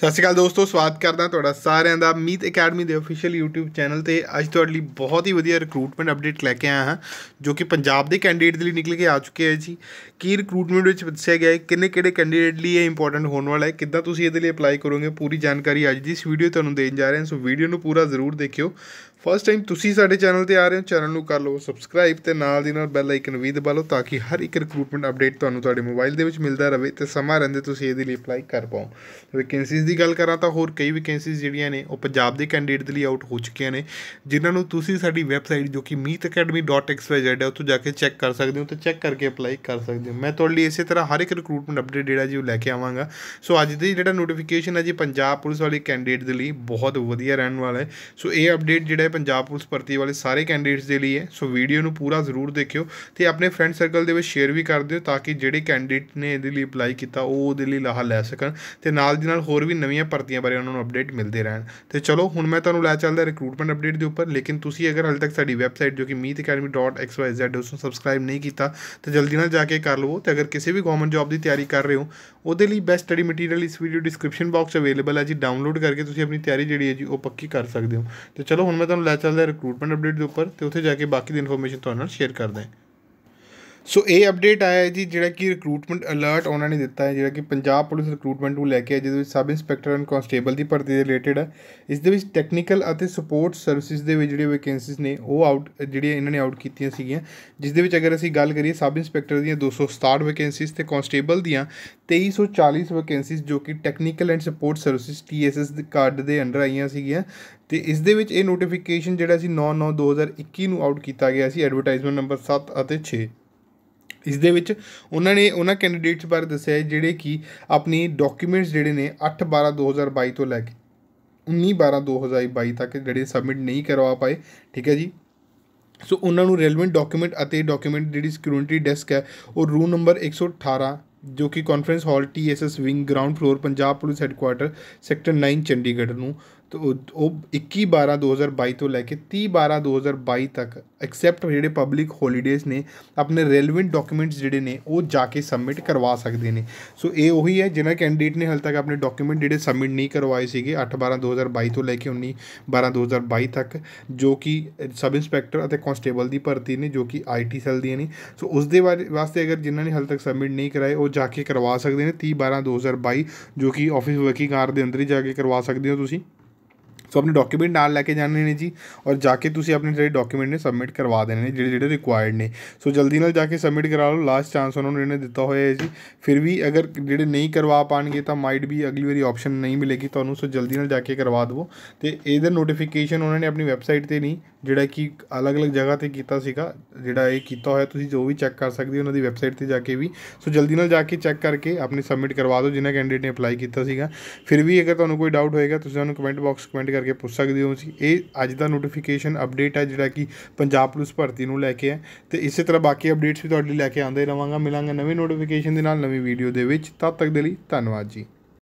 ਸਤਿ ਸ਼੍ਰੀ ਅਕਾਲ ਦੋਸਤੋ ਸਵਾਗਤ ਕਰਦਾ ਤੁਹਾਡਾ ਸਾਰਿਆਂ ਦਾ ਮੀਤ ਅਕੈਡਮੀ ਦੇ ਅਫੀਸ਼ੀਅਲ YouTube ਚੈਨਲ ਤੇ ਅੱਜ ਤੁਹਾਡੇ ਲਈ ਬਹੁਤ ਹੀ ਵਧੀਆ ਰਿਕਰੂਟਮੈਂਟ ਅਪਡੇਟ ਲੈ ਕੇ ਆਇਆ ਹਾਂ ਜੋ ਕਿ ਪੰਜਾਬ ਦੇ ਕੈਂਡੀਡੇਟ ਦੇ ਲਈ ਨਿਕਲ ਕੇ ਆ ਚੁੱਕੇ ਹੈ ਜੀ ਕੀ ਰਿਕਰੂਟਮੈਂਟ ਵਿੱਚ ਦੱਸਿਆ ਗਿਆ ਹੈ ਕਿੰਨੇ ਕਿਹੜੇ ਕੈਂਡੀਡੇਟ ਲਈ ਇਹ ਇੰਪੋਰਟੈਂਟ ਹੋਣ ਵਾਲਾ ਹੈ ਕਿੱਦਾਂ ਤੁਸੀਂ ਇਹਦੇ ਲਈ ਅਪਲਾਈ ਕਰੋਗੇ ਪੂਰੀ ਜਾਣਕਾਰੀ ਅੱਜ ਦੀ ਇਸ ਵੀਡੀਓ ਤੁਹਾਨੂੰ ਦੇਣ ਜਾ ਰਹੇ ਹਾਂ ਸੋ ਵੀਡੀਓ ਨੂੰ ਪੂਰਾ ਜ਼ਰੂਰ ਦੇਖਿਓ ਫਸਟ ਟਾਈਮ ਤੁਸੀਂ ਸਾਡੇ ਚੈਨਲ ਤੇ ਆ ਰਹੇ ਹੋ ਚੈਨਲ ਨੂੰ ਕਰ ਲਓ ਸਬਸਕ੍ਰਾਈਬ ਤੇ ਨਾਲ ਦੀ ਨਾਲ ਬੈਲ ਆਈਕਨ ਵੀ ਦਬਾ ਲਓ ਤਾਂ ਕਿ ਹਰ ਇੱਕ ਰਿਕਰੂਟਮੈਂਟ ਅਪਡੇਟ ਤੁਹਾਨੂੰ ਤੁਹਾਡੇ ਮੋਬਾਈਲ ਦੇ ਵਿੱਚ ਮਿਲਦਾ ਰਹੇ ਤੇ ਸਮਾਂ ਰਹਿੰਦੇ ਤੁਸੀਂ ਇਹਦੇ ਲਈ ਅਪਲਾਈ ਕਰ ਪਾਓ ਵੈਕੈਂਸੀਜ਼ ਦੀ ਗੱਲ ਕਰਾਂ ਤਾਂ ਹੋਰ ਕਈ ਵੈਕੈਂਸੀਜ਼ ਜਿਹੜੀਆਂ ਨੇ ਉਹ ਪੰਜਾਬ ਦੇ ਕੈਂਡੀਡੇਟ ਦੇ ਲਈ ਆਊਟ ਹੋ ਚੁੱਕੀਆਂ ਨੇ ਜਿਨ੍ਹਾਂ ਨੂੰ ਤੁਸੀਂ ਸਾਡੀ ਵੈਬਸਾਈਟ ਜੋ ਕਿ meetacademy.xyz ਹੈ ਉੱਥੋਂ ਜਾ ਕੇ ਚੈੱਕ ਕਰ ਸਕਦੇ ਹੋ ਤੇ ਚੈੱਕ ਕਰਕੇ ਅਪਲਾਈ ਕਰ ਸਕਦੇ ਹੋ ਮੈਂ ਤੁਹਾਡੇ ਲਈ ਇਸੇ ਤਰ੍ਹਾਂ ਹਰ ਇੱਕ ਰਿਕਰੂਟਮੈਂਟ ਅਪਡੇਟ ਜਿਹੜਾ ਜੀ ਉਹ ਲੈ ਕੇ ਆਵਾਂਗਾ ਸੋ ਅੱਜ ਦੀ ਜਿਹੜਾ ਨੋਟੀਫਿਕੇਸ਼ਨ ਹੈ ਜੀ ਪੰਜਾਬ ਪੁਲਿਸ ਵਾਲੇ ਕੈਂਡੀਡੇਟ ਦੇ ਲਈ ਬਹੁਤ ਵਧੀਆ ਰਹਿਣ ਵਾਲਾ ਹੈ ਸੋ ਇਹ ਅਪਡੇਟ ਜਿਹੜਾ ਹੈ ਪੰਜਾਬ ਪੁਲਿਸ ਭਰਤੀ ਵਾਲੇ ਸਾਰੇ ਕੈਂਡੀਡੇਟਸ ਦੇ ਲਈ ਹੈ ਸੋ ਵੀਡੀਓ ਨੂੰ ਪੂਰਾ ਜ਼ਰੂਰ ਦੇਖਿਓ ਤੇ ਆਪਣੇ ਫਰੈਂਡ ਸਰਕਲ ਦੇ ਵਿੱਚ ਸ਼ੇਅਰ ਵੀ ਕਰ ਦਿਓ ਤਾਂ ਕਿ ਜਿਹੜੇ ਕੈਂਡੀਡੇਟ ਨੇ ਇਹਦੇ ਲਈ ਅਪਲਾਈ ਕੀਤਾ ਉਹ ਉਹਦੇ ਲਈ ਲਾਹਾ ਲੈ ਸਕਣ ਤੇ ਨਾਲ ਦੀ ਨਾਲ ਹੋਰ ਵੀ ਨਵੀਆਂ ਭਰਤੀਆਂ ਬਾਰੇ ਉਹਨਾਂ ਨੂੰ ਅਪਡੇਟ ਮਿਲਦੇ ਰਹਿਣ ਤੇ ਚਲੋ ਹੁਣ ਮੈਂ ਤੁਹਾਨੂੰ ਲੈ ਚੱਲਦਾ ਰਿਕਰੂਟਮੈਂਟ ਅਪਡੇਟ ਦੇ ਉੱਪਰ ਲੇਕਿਨ ਤੁਸੀਂ ਅਗਰ ਹਾਲੇ ਤੱਕ ਸਾਡੀ ਵੈਬਸਾਈਟ ਜੋ ਕਿ meetacademy.xyz ਉਸ ਨੂੰ ਸਬਸਕ੍ਰਾਈਬ ਨਹੀਂ ਕੀਤਾ ਤੇ ਜਲਦੀ ਨਾਲ ਜਾ ਕੇ ਕਰ ਲਵੋ ਤੇ ਅਗਰ ਕਿਸੇ ਵੀ ਗਵਰਨਮੈਂਟ ਜੌਬ ਦੀ ਤਿਆਰੀ ਕਰ ਰਹੇ ਹੋ ਉਹਦੇ ਲਈ ਬੈਸਟ ਸਟੱਡੀ ਮਟੀਰੀਅਲ ਇਸ ਵੀਡੀਓ ਡਿਸਕ੍ਰਿਪਸ਼ਨ ਬਾਕਸ ਅਵੇਲੇਬਲ ਹੈ ਜੀ ਡਾਊਨਲੋਡ ਕਰਕੇ ਤੁਸੀਂ ਆਪਣੀ ਤਿਆਰੀ ਜਿਹੜੀ ਹੈ ਜੀ ਉਹ ਪੱਕੀ ਕਰ ਸਕਦੇ ਹੋ ਤੇ ਚਲੋ ਹੁਣ ਮੈਂ ਤੁਹਾਨੂੰ ਲੈ ਚੱਲਦੇ ਰਿਕਰੂਟਮੈਂਟ ਅਪਡੇਟ ਦੇ ਉੱਪਰ ਤੇ ਉੱਥੇ ਜਾ ਕੇ ਬਾਕੀ ਦੀ ਇਨਫੋਰਮੇਸ਼ਨ ਤੁਹਾਨੂੰ ਨਾਲ ਸ਼ੇਅਰ ਕਰਦੇ ਹਾਂ ਸੋ ਇਹ ਅਪਡੇਟ ਆਇਆ ਹੈ ਜੀ ਜਿਹੜਾ ਕਿ ਰਿਕਰੂਟਮੈਂਟ ਅਲਰਟ ਉਹਨਾਂ ਨੇ ਦਿੱਤਾ ਹੈ ਜਿਹੜਾ ਕਿ ਪੰਜਾਬ ਪੁਲਿਸ ਰਿਕਰੂਟਮੈਂਟ ਨੂੰ ਲੈ ਕੇ ਹੈ ਜਿਹਦੇ ਵਿੱਚ ਸਬ ਇੰਸਪੈਕਟਰ ਐਂਡ ਕਨਸਟੇਬਲ ਦੀ ਭਰਤੀ ਦੇ ਰਿਲੇਟਡ ਹੈ ਇਸ ਦੇ ਵਿੱਚ ਟੈਕਨੀਕਲ ਅਤੇ ਸਪੋਰਟ ਸਰਵਿਸਿਜ਼ ਦੇ ਵਿੱਚ ਜਿਹੜੀਆਂ ਵੈਕੈਂਸੀਜ਼ ਨੇ ਉਹ ਆਊਟ ਜਿਹੜੀਆਂ ਇਹਨਾਂ ਨੇ ਆਊਟ ਕੀਤੀਆਂ ਸੀਗੀਆਂ ਜਿਸ ਦੇ ਵਿੱਚ ਅਗਰ ਅਸੀਂ ਗੱਲ ਕਰੀਏ ਸਬ ਇੰਸਪੈਕਟਰ ਦੀਆਂ 267 ਵੈਕੈਂਸੀਜ਼ ਤੇ ਕਨਸਟੇਬਲ ਦੀਆਂ 2340 ਵੈਕੈਂਸੀਜ਼ ਜੋ ਕਿ technical and support services TSS ਦੇ ਕਾਰਡ ਦੇ ਅੰਡਰ ਆਈਆਂ ਸੀਗੀਆਂ ਤੇ ਇਸ ਦੇ ਵਿੱਚ ਇਹ ਨੋਟੀਫਿਕੇਸ਼ਨ ਜਿਹੜਾ ਸੀ 9/9/2021 ਨੂੰ ਆਊਟ ਕੀਤਾ ਗਿਆ ਸੀ ਐਡਵਰਟਾਈਜ਼ਮੈਂਟ ਨੰਬਰ 7 ਅਤੇ 6 ਇਸ ਦੇ ਵਿੱਚ ਉਹਨਾਂ ਨੇ ਉਹਨਾਂ ਕੈਂਡੀਡੇਟਸ ਬਾਰੇ ਦੱਸਿਆ ਜਿਹੜੇ ਕਿ ਆਪਣੀ ਡਾਕੂਮੈਂਟਸ ਜਿਹੜੇ ਨੇ 8 12 2022 ਤੋਂ ਲੈ ਕੇ 19 12 2022 ਤੱਕ ਜਿਹੜੇ ਸਬਮਿਟ ਨਹੀਂ ਕਰਵਾ ਪਾਏ ਠੀਕ ਹੈ ਜੀ ਸੋ ਉਹਨਾਂ ਨੂੰ ਰੈਲੇਵੈਂਟ ਡਾਕੂਮੈਂਟ ਅਤੇ ਡਾਕੂਮੈਂਟ ਜਿਹੜੀ ਸਿਕਿਉਰਿਟੀ ਡੈਸਕ ਹੈ ਉਹ ਰੂਮ ਨੰਬਰ 118 ਜੋ ਕਿ conference hall TSS wing ground floor Punjab police headquarter sector 9 Chandigarh ਨੂੰ ਤੋ ਉਹ 21 12 2022 ਤੋਂ ਲੈ ਕੇ 30 12 2022 ਤੱਕ ਐਕਸੈਪਟ ਜਿਹੜੇ ਪਬਲਿਕ ਹੌਲੀਡੇਜ਼ ਨੇ ਆਪਣੇ ਰੈਲੇਵੈਂਟ ਡਾਕੂਮੈਂਟਸ ਜਿਹੜੇ ਨੇ ਉਹ ਜਾ ਕੇ ਸਬਮਿਟ ਕਰਵਾ ਸਕਦੇ ਨੇ ਸੋ ਇਹ ਉਹੀ ਹੈ ਜਿਹਨਾਂ ਕੈਂਡੀਡੇਟ ਨੇ ਹਾਲ ਤੱਕ ਆਪਣੇ ਡਾਕੂਮੈਂਟ ਜਿਹੜੇ ਸਬਮਿਟ ਨਹੀਂ ਕਰਵਾਏ ਸੀਗੇ 8 12 2022 ਤੋਂ ਲੈ ਕੇ 19 12 2022 ਤੱਕ ਜੋ ਕਿ ਸਬ ਇੰਸਪੈਕਟਰ ਅਤੇ ਕਨਸਟੇਬਲ ਦੀ ਭਰਤੀ ਨੇ ਜੋ ਕਿ ਆਈਟੀ ਸੈਲ ਦੀਆਂ ਨੇ ਸੋ ਉਸ ਦੇ ਵਾਸਤੇ ਅਗਰ ਜਿਨ੍ਹਾਂ ਨੇ ਹਾਲ ਤੱਕ ਸਬਮਿਟ ਨਹੀਂ ਕਰਾਏ ਉਹ ਜਾ ਕੇ ਕਰਵਾ ਸਕਦੇ ਨੇ 30 12 2022 ਜੋ ਕਿ ਆਫਿਸ ਵਰਕਿੰਗ ਆਰ ਦੇ ਅੰਦਰ ਹੀ ਜਾ ਕੇ ਕਰਵਾ ਸਕਦੇ ਹੋ ਤੁਸੀਂ ਸੋ ਆਪਣੇ ਡਾਕੂਮੈਂਟ ਨਾਲ ਲੈ ਕੇ ਜਾਣੇ ਨੇ ਜੀ ਔਰ ਜਾ ਕੇ ਤੁਸੀਂ ਆਪਣੇ ਜਿਹੜੇ ਡਾਕੂਮੈਂਟ ਨੇ ਸਬਮਿਟ ਕਰਵਾ ਦੇਣੇ ਨੇ ਜਿਹੜੇ ਜਿਹੜੇ ਰਿਕੁਆਇਰਡ ਨੇ ਸੋ ਜਲਦੀ ਨਾਲ ਜਾ ਕੇ ਸਬਮਿਟ ਕਰਾ ਲਓ ਲਾਸਟ ਚਾਂਸ ਉਹਨਾਂ ਨੂੰ ਇਹਨੇ ਦਿੱਤਾ ਹੋਇਆ ਹੈ ਜੀ ਫਿਰ ਵੀ ਅਗਰ ਜਿਹੜੇ ਨਹੀਂ ਕਰਵਾ ਪਾਣਗੇ ਤਾਂ ਮਾਈਟ ਵੀ ਅਗਲੀ ਵਾਰੀ ਆਪਸ਼ਨ ਨਹੀਂ ਮਿਲੇਗੀ ਤੁਹਾਨੂੰ ਸੋ ਜਲਦੀ ਨਾਲ ਜਾ ਕੇ ਕਰਵਾ ਦਿਵੋ ਤੇ ਇਹਦਾ ਨੋਟੀਫਿਕੇਸ਼ਨ ਉਹਨਾਂ ਨੇ ਆਪਣੀ ਵੈਬਸਾਈਟ ਤੇ ਨਹੀਂ ਜਿਹੜਾ ਕਿ ਅਲੱਗ-ਅਲੱਗ ਜਗ੍ਹਾ ਤੇ ਕੀਤਾ ਸੀਗਾ ਜਿਹੜਾ ਇਹ ਕੀਤਾ ਹੋਇਆ ਤੁਸੀਂ ਜੋ ਵੀ ਚੈੱਕ ਕਰ ਸਕਦੇ ਹੋ ਉਹਨਾਂ ਦੀ ਵੈਬਸਾਈਟ ਤੇ ਜਾ ਕੇ ਵੀ ਸੋ ਜਲਦੀ ਨਾਲ ਜਾ ਕੇ ਚੈੱਕ ਕਰਕੇ ਆਪਣੇ ਸਬਮਿਟ ਕਰਵਾ ਦਿਓ ਜਿਨ੍ਹਾਂ ਕੈਂਡੀਡੇਟ ਨੇ ਅਪਲਾਈ ਕੀਤਾ ਸੀਗਾ ਫਿਰ ਵੀ ਅਗਰ ਤੁਹਾਨੂੰ ਕੋਈ ਡਾਊਟ ਹੋਏਗਾ ਤੁਸੀਂ ਸਾਨੂੰ ਕਮੈਂਟ ਬਾਕਸ ਕਮੈਂਟ ਕਰਕੇ ਪੁੱਛ ਸਕਦੇ ਹੋ ਜੀ ਇਹ ਅੱਜ ਦਾ ਨੋਟੀਫਿਕੇਸ਼ਨ ਅਪਡੇਟ ਹੈ ਜਿਹੜਾ ਕਿ ਪੰਜਾਬ ਪੁਲਿਸ ਭਰਤੀ ਨੂੰ ਲੈ ਕੇ ਹੈ ਤੇ ਇਸੇ ਤਰ੍ਹਾਂ ਬਾਕੀ ਅਪਡੇਟਸ ਵੀ ਤੁਹਾਡੇ ਲੈ ਕੇ ਆਉਂਦੇ ਰਵਾਂਗਾ ਮਿਲਾਂਗੇ ਨਵੇਂ ਨੋਟੀਫਿਕੇਸ਼ਨ ਦੇ ਨਾਲ ਨਵੀਂ ਵੀਡੀਓ ਦੇ ਵਿੱਚ ਤਦ ਤੱਕ ਦੇ ਲਈ ਧੰਨਵਾਦ ਜੀ